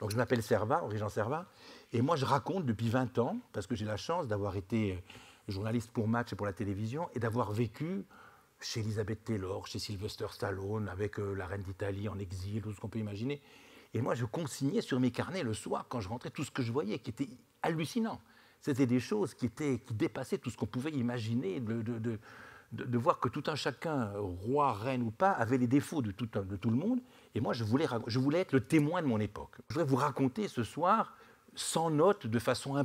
Donc je m'appelle Servat, Régent Servat, et moi je raconte depuis 20 ans, parce que j'ai la chance d'avoir été euh, journaliste pour Match et pour la télévision, et d'avoir vécu chez Elisabeth Taylor, chez Sylvester Stallone, avec euh, la reine d'Italie en exil, tout ce qu'on peut imaginer. Et moi je consignais sur mes carnets le soir, quand je rentrais, tout ce que je voyais, qui était hallucinant. C'était des choses qui, étaient, qui dépassaient tout ce qu'on pouvait imaginer de de, voir que tout un chacun, roi, reine ou pas, avait les défauts de tout, de tout le monde. Et moi, je voulais, je voulais être le témoin de mon époque. Je voudrais vous raconter ce soir, sans notes, de façon